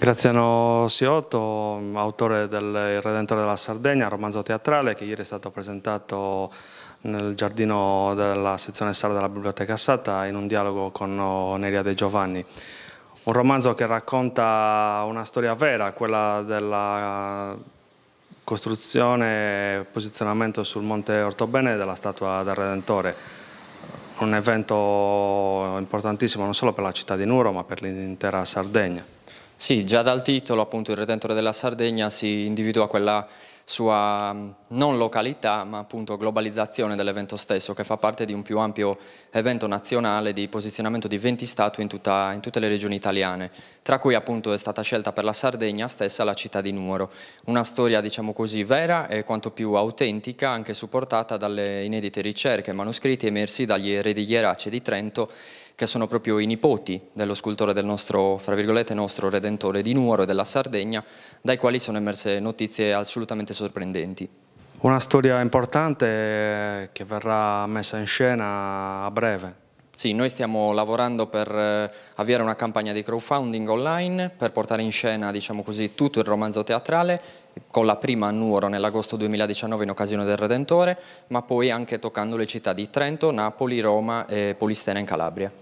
Graziano Siotto, autore del Il Redentore della Sardegna, romanzo teatrale che ieri è stato presentato nel giardino della sezione sala della Biblioteca Sata in un dialogo con Neria De Giovanni. Un romanzo che racconta una storia vera, quella della costruzione e posizionamento sul Monte Ortobene della statua del Redentore. Un evento importantissimo non solo per la città di Nuro ma per l'intera Sardegna. Sì, già dal titolo appunto Il Retentore della Sardegna si individua quella sua non località ma appunto globalizzazione dell'evento stesso che fa parte di un più ampio evento nazionale di posizionamento di 20 statue in, tutta, in tutte le regioni italiane, tra cui appunto è stata scelta per la Sardegna stessa la città di Nuoro, una storia diciamo così vera e quanto più autentica anche supportata dalle inedite ricerche e manoscritti emersi dagli eredi Ierace di Trento che sono proprio i nipoti dello scultore del nostro, fra virgolette, nostro redentore di Nuoro e della Sardegna, dai quali sono emerse notizie assolutamente sorprendenti. Una storia importante che verrà messa in scena a breve. Sì, noi stiamo lavorando per eh, avviare una campagna di crowdfunding online per portare in scena diciamo così, tutto il romanzo teatrale con la prima a Nuoro nell'agosto 2019 in occasione del Redentore, ma poi anche toccando le città di Trento, Napoli, Roma e Polistena in Calabria.